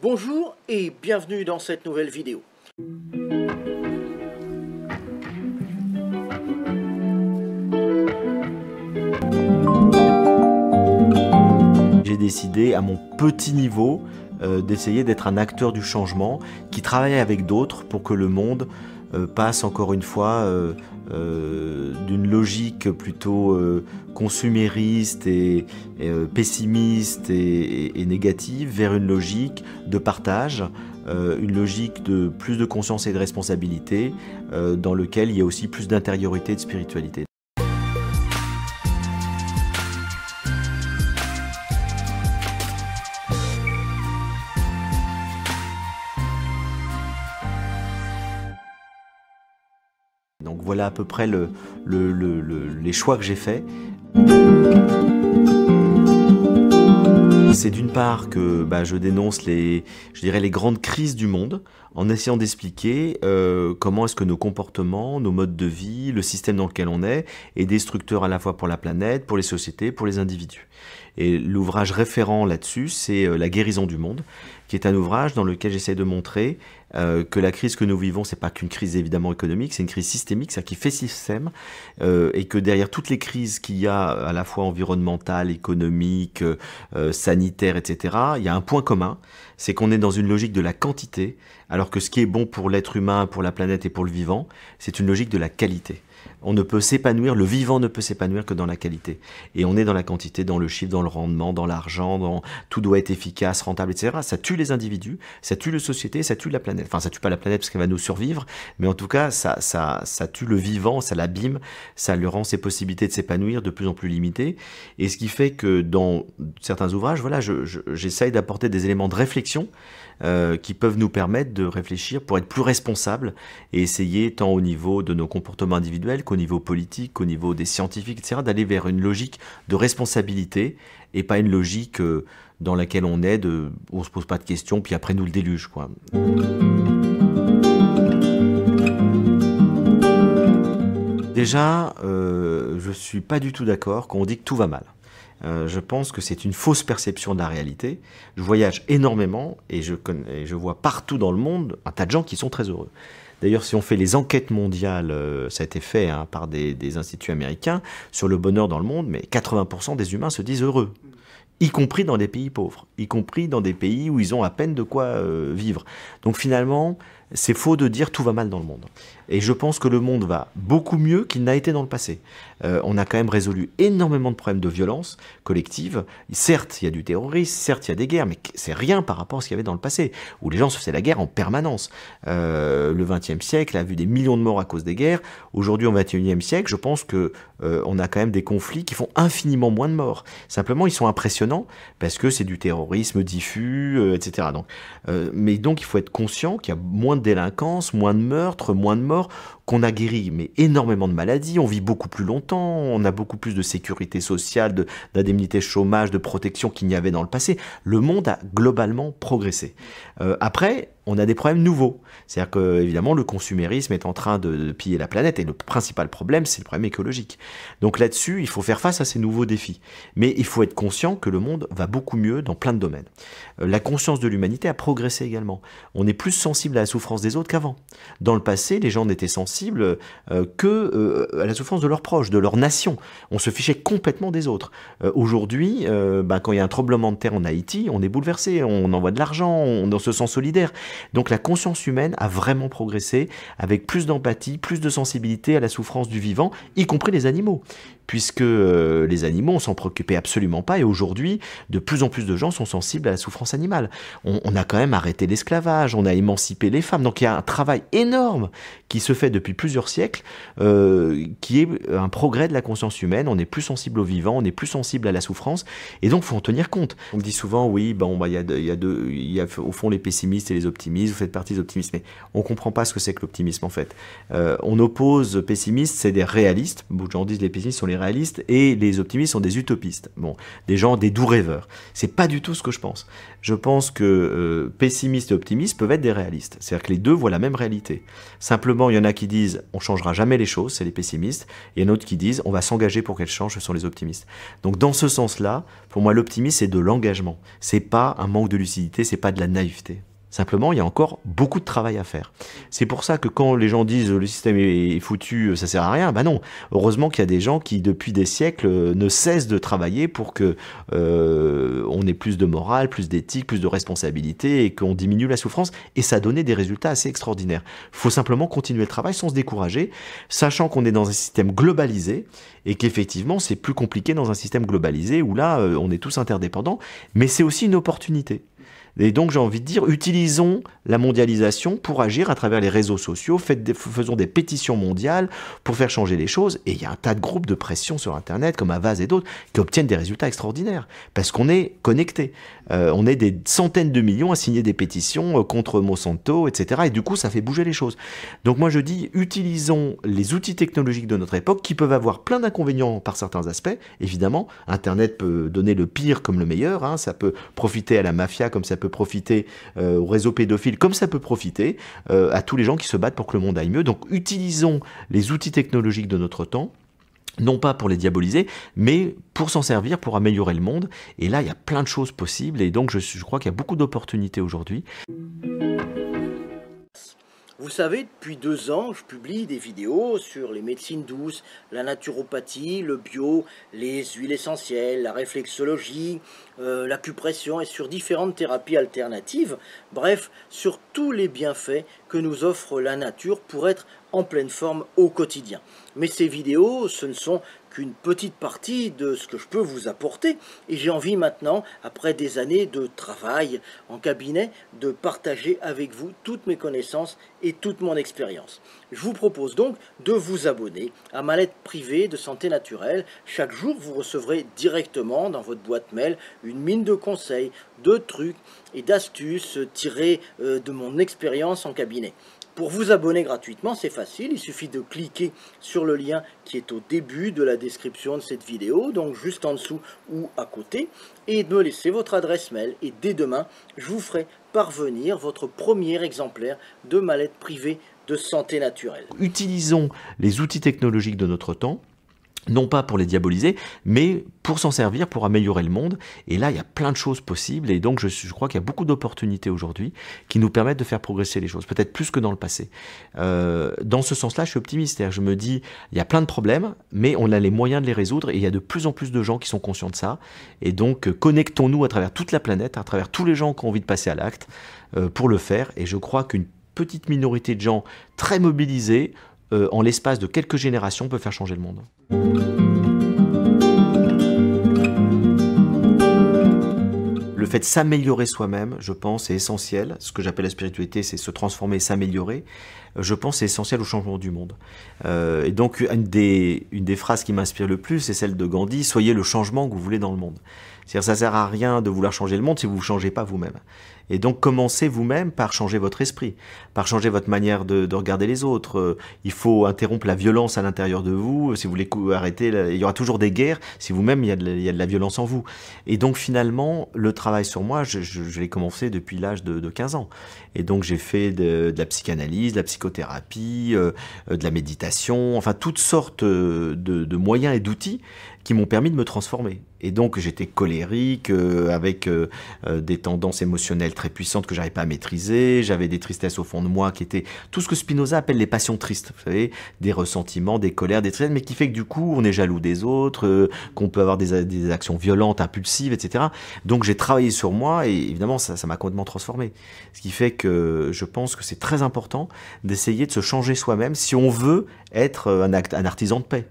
Bonjour et bienvenue dans cette nouvelle vidéo. J'ai décidé à mon petit niveau euh, d'essayer d'être un acteur du changement qui travaille avec d'autres pour que le monde euh, passe encore une fois euh, euh, d'une logique plutôt euh, consumériste et, euh, pessimiste et, négative vers une logique de partage, une logique de plus de conscience et de responsabilité dans lequel il y a aussi plus d'intériorité et de spiritualité. Voilà à peu près les choix que j'ai faits. C'est d'une part que bah, je dénonce les, je dirais les grandes crises du monde en essayant d'expliquer euh, comment est-ce que nos comportements, nos modes de vie, le système dans lequel on est est destructeur à la fois pour la planète, pour les sociétés, pour les individus. Et l'ouvrage référent là-dessus, c'est euh, La guérison du monde, qui est un ouvrage dans lequel j'essaie de montrer euh, que la crise que nous vivons, c'est pas qu'une crise évidemment économique, c'est une crise systémique, c'est-à-dire qui fait système, euh, et que derrière toutes les crises qu'il y a, à la fois environnementale, économique, euh, euh, sanitaires, etc., il y a un point commun, c'est qu'on est dans une logique de la quantité, alors que ce qui est bon pour l'être humain, pour la planète et pour le vivant, c'est une logique de la qualité. On ne peut s'épanouir, le vivant ne peut s'épanouir que dans la qualité. Et on est dans la quantité, dans le chiffre, dans le rendement, dans l'argent, dans tout doit être efficace, rentable, etc. Ça tue les individus, ça tue la société, ça tue la planète. Enfin, ça tue pas la planète parce qu'elle va nous survivre, mais en tout cas, ça, ça, ça tue le vivant, ça l'abîme, ça lui rend ses possibilités de s'épanouir de plus en plus limitées. Et ce qui fait que dans certains ouvrages, voilà, j'essaye d'apporter des éléments de réflexion euh, qui peuvent nous permettre de réfléchir pour être plus responsables et essayer, tant au niveau de nos comportements individuels qu'au niveau politique, qu'au niveau des scientifiques, etc., d'aller vers une logique de responsabilité et pas une logique euh, dans laquelle on est on se pose pas de questions, puis après nous le déluge. Quoi. Déjà, euh, je suis pas du tout d'accord quand on dit que tout va mal. Euh, je pense que c'est une fausse perception de la réalité. Je voyage énormément et je, vois partout dans le monde un tas de gens qui sont très heureux. D'ailleurs, si on fait les enquêtes mondiales, ça a été fait par des, des, instituts américains, sur le bonheur dans le monde, mais 80% des humains se disent heureux y compris dans des pays pauvres, y compris dans des pays où ils ont à peine de quoi euh, vivre. Donc finalement, c'est faux de dire tout va mal dans le monde. Et je pense que le monde va beaucoup mieux qu'il n'a été dans le passé. Euh, on a quand même résolu énormément de problèmes de violence collective. Certes, il y a du terrorisme, certes, il y a des guerres, mais c'est rien par rapport à ce qu'il y avait dans le passé, où les gens se faisaient la guerre en permanence. Euh, le XXe siècle a vu des millions de morts à cause des guerres. Aujourd'hui, au XXIe siècle, je pense que on a quand même des conflits qui font infiniment moins de morts. Simplement, ils sont impressionnants parce que c'est du terrorisme diffus, euh, etc. Euh, mais donc il faut être conscient qu'il y a moins de délinquance, moins de meurtres, moins de morts qu'on a guéri mais énormément de maladies, on vit beaucoup plus longtemps, on a beaucoup plus de sécurité sociale, d'indemnité chômage, de protection qu'il n'y avait dans le passé. Le monde a globalement progressé. Euh, après, on a des problèmes nouveaux. C'est-à-dire que, évidemment, le consumérisme est en train de, piller la planète et le principal problème, c'est le problème écologique. Donc là-dessus, il faut faire face à ces nouveaux défis. Mais il faut être conscient que le monde va beaucoup mieux dans plein de domaines. Euh, la conscience de l'humanité a progressé également. On est plus sensible à la souffrance des autres qu'avant. Dans le passé, les gens n'étaient sensibles euh, que euh, à la souffrance de leurs proches, de leur nation. On se fichait complètement des autres. Euh, aujourd'hui, ben, quand il y a un tremblement de terre en Haïti, on est bouleversé, on envoie de l'argent, on, se sent solidaire. Donc la conscience humaine a vraiment progressé avec plus d'empathie, plus de sensibilité à la souffrance du vivant, y compris les animaux puisque les animaux, on s'en préoccupait absolument pas, et aujourd'hui, de plus en plus de gens sont sensibles à la souffrance animale. On, on a quand même arrêté l'esclavage, on a émancipé les femmes, donc il y a un travail énorme qui se fait depuis plusieurs siècles, euh, qui est un progrès de la conscience humaine. On est plus sensible au vivant, on est plus sensible à la souffrance, et donc faut en tenir compte. On me dit souvent, oui, bon, bah, il y a, il y y a au fond les pessimistes et les optimistes, vous faites partie des optimistes, mais on comprend pas ce que c'est que l'optimisme en fait. Euh, on oppose pessimistes, c'est des réalistes. Beaucoup de gens disent les pessimistes sont les réalistes et les optimistes sont des utopistes. Bon, des gens, des doux rêveurs. C'est pas du tout ce que je pense. Je pense que euh, pessimistes et optimistes peuvent être des réalistes. C'est-à-dire que les deux voient la même réalité. Simplement, il y en a qui disent on changera jamais les choses, c'est les pessimistes, et il autre qui disent on va s'engager pour qu'elles changent, ce sont les optimistes. Donc dans ce sens-là, pour moi l'optimisme c'est de l'engagement, c'est pas un manque de lucidité, c'est pas de la naïveté. Simplement, il y a encore beaucoup de travail à faire. C'est pour ça que quand les gens disent le système est foutu, euh, ça sert à rien, ben non. Heureusement qu'il y a des gens qui, depuis des siècles, euh, ne cessent de travailler pour que euh, on ait plus de morale, plus d'éthique, plus de responsabilité et qu'on diminue la souffrance. Et ça a donné des résultats assez extraordinaires. Il faut simplement continuer le travail sans se décourager, sachant qu'on est dans un système globalisé et qu'effectivement, c'est plus compliqué dans un système globalisé où là, on est tous interdépendants. Mais c'est aussi une opportunité. Et donc j'ai envie de dire, utilisons la mondialisation pour agir à travers les réseaux sociaux, faisons des pétitions mondiales pour faire changer les choses. Et il y a un tas de groupes de pression sur Internet, comme Avaz et d'autres, qui obtiennent des résultats extraordinaires, parce qu'on est connecté. Euh, on est des centaines de millions à signer des pétitions euh, contre Monsanto, etc. Et du coup, ça fait bouger les choses. Donc moi je dis, utilisons les outils technologiques de notre époque qui peuvent avoir plein d'inconvénients par certains aspects. Évidemment, Internet peut donner le pire comme le meilleur, hein. ça peut profiter à la mafia comme ça peut profiter euh, au réseau pédophile, comme ça peut profiter euh, à tous les gens qui se battent pour que le monde aille mieux. Donc utilisons les outils technologiques de notre temps non pas pour les diaboliser, mais pour s'en servir, pour améliorer le monde. Et là, il y a plein de choses possibles, et donc je, je crois qu'il y a beaucoup d'opportunités aujourd'hui. Vous savez, depuis deux ans, je publie des vidéos sur les médecines douces, la naturopathie, le bio, les huiles essentielles, la réflexologie, euh, la l'acupression et sur différentes thérapies alternatives. Bref, sur tous les bienfaits que nous offre la nature pour être en pleine forme au quotidien. Mais ces vidéos, ce ne sont petite partie de ce que je peux vous apporter. Et j'ai envie maintenant, après des années de travail en cabinet, de partager avec vous toutes mes connaissances et toute mon expérience. Je vous propose donc de vous abonner à ma lettre privée de santé naturelle. Chaque jour, vous recevrez directement dans votre boîte mail une mine de conseils, de trucs et d'astuces tirés euh, de mon expérience en cabinet. Pour vous abonner gratuitement, c'est facile, il suffit de cliquer sur le lien qui est au début de la description de cette vidéo, donc juste en dessous ou à côté, et de me laisser votre adresse mail, et dès demain, je vous ferai parvenir votre premier exemplaire de mallette privée de santé naturelle. Utilisons les outils technologiques de notre temps non pas pour les diaboliser, mais pour s'en servir, pour améliorer le monde. Et là, il y a plein de choses possibles. Et donc, je, crois qu'il y a beaucoup d'opportunités aujourd'hui qui nous permettent de faire progresser les choses, peut-être plus que dans le passé. Euh, dans ce sens-là, je suis optimiste. Je me dis, il y a plein de problèmes, mais on a les moyens de les résoudre. Et il y a de plus en plus de gens qui sont conscients de ça. Et donc, euh, connectons-nous à travers toute la planète, à travers tous les gens qui ont envie de passer à l'acte euh, pour le faire. Et je crois qu'une petite minorité de gens très mobilisés euh, en l'espace de quelques générations, peut faire changer le monde. Le fait de s'améliorer soi-même, je pense, est essentiel. Ce que j'appelle la spiritualité, c'est se transformer, et s'améliorer. Euh, je pense c'est essentiel au changement du monde. Euh, et donc, une des, une des phrases qui m'inspire le plus, c'est celle de Gandhi, Soyez le changement que vous voulez dans le monde cest ça sert à rien de vouloir changer le monde si vous ne changez pas vous-même. Et donc commencez vous-même par changer votre esprit, par changer votre manière de, regarder les autres. Euh, il faut interrompre la violence à l'intérieur de vous. Si vous voulez arrêter, il y aura toujours des guerres si vous-même il, y a de la violence en vous. Et donc finalement, le travail sur moi, je, l'ai commencé depuis l'âge de, 15 ans. Et donc j'ai fait de, la psychanalyse, de la psychothérapie, euh, euh, de la méditation, enfin toutes sortes de, moyens et d'outils qui m'ont permis de me transformer. Et donc j'étais colérique, euh, avec euh, euh, des tendances émotionnelles très puissantes que j'arrivais pas à maîtriser, j'avais des tristesses au fond de moi qui étaient tout ce que Spinoza appelle les passions tristes, vous savez, des ressentiments, des colères, des tristesses, mais qui fait que du coup on est jaloux des autres, qu'on peut avoir des, actions violentes, impulsives, etc. Donc j'ai travaillé sur moi et évidemment ça m'a complètement transformé. Ce qui fait que je pense que c'est très important d'essayer de se changer soi-même si on veut être un artisan de paix.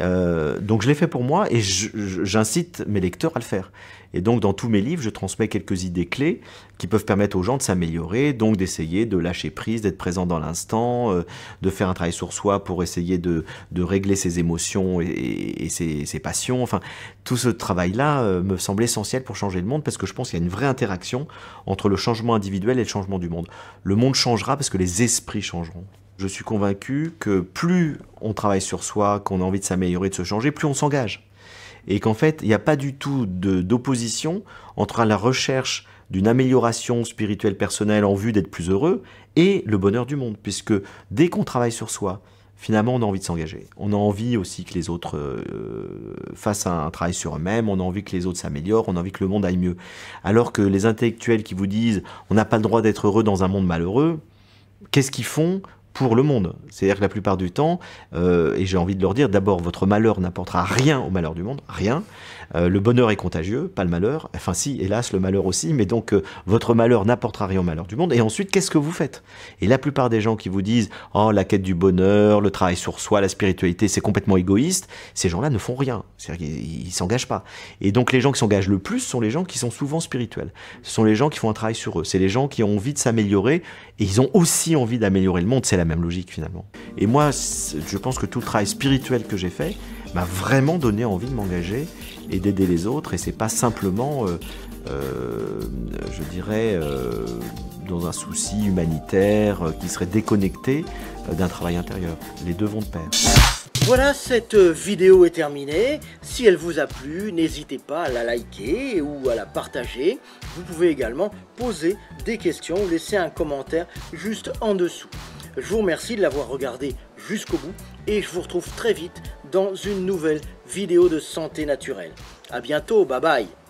Euh, donc je l'ai fait pour moi et j'incite mes lecteurs à le faire. Et donc dans tous mes livres, je transmets quelques idées clés qui peuvent permettre aux gens de s'améliorer, donc d'essayer de lâcher prise, d'être présent dans l'instant, euh, de faire un travail sur soi pour essayer de, régler ses émotions et, ses, passions. Enfin, tout ce travail-là euh, me semble essentiel pour changer le monde parce que je pense qu'il y a une vraie interaction entre le changement individuel et le changement du monde. Le monde changera parce que les esprits changeront je suis convaincu que plus on travaille sur soi, qu'on a envie de s'améliorer, de se changer, plus on s'engage. Et qu'en fait, il n'y a pas du tout d'opposition entre la recherche d'une amélioration spirituelle personnelle en vue d'être plus heureux et le bonheur du monde. Puisque dès qu'on travaille sur soi, finalement, on a envie de s'engager. On a envie aussi que les autres euh, fassent un, travail sur eux-mêmes, on a envie que les autres s'améliorent, on a envie que le monde aille mieux. Alors que les intellectuels qui vous disent on n'a pas le droit d'être heureux dans un monde malheureux, qu'est-ce qu'ils font pour le monde. C'est-à-dire que la plupart du temps, euh, et j'ai envie de leur dire, d'abord, votre malheur n'apportera rien au malheur du monde, rien. Euh, le bonheur est contagieux, pas le malheur. Enfin si, hélas, le malheur aussi, mais donc euh, votre malheur n'apportera rien au malheur du monde. Et ensuite, qu'est-ce que vous faites Et la plupart des gens qui vous disent, oh, la quête du bonheur, le travail sur soi, la spiritualité, c'est complètement égoïste, ces gens-là ne font rien. C'est-à-dire qu'ils s'engagent pas. Et donc les gens qui s'engagent le plus sont les gens qui sont souvent spirituels. Ce sont les gens qui font un travail sur eux. C'est les gens qui ont envie de s'améliorer et ils ont aussi envie d'améliorer le monde la même logique finalement. Et moi, je pense que tout le travail spirituel que j'ai fait m'a vraiment donné envie de m'engager et d'aider les autres. Et c'est pas simplement, euh, euh, je dirais, euh, dans un souci humanitaire qui serait déconnecté d'un travail intérieur. Les deux vont de pair. Voilà, cette vidéo est terminée. Si elle vous a plu, n'hésitez pas à la liker ou à la partager. Vous pouvez également poser des questions ou laisser un commentaire juste en dessous. Je vous remercie de l'avoir regardé jusqu'au bout et je vous retrouve très vite dans une nouvelle vidéo de santé naturelle. A bientôt, bye bye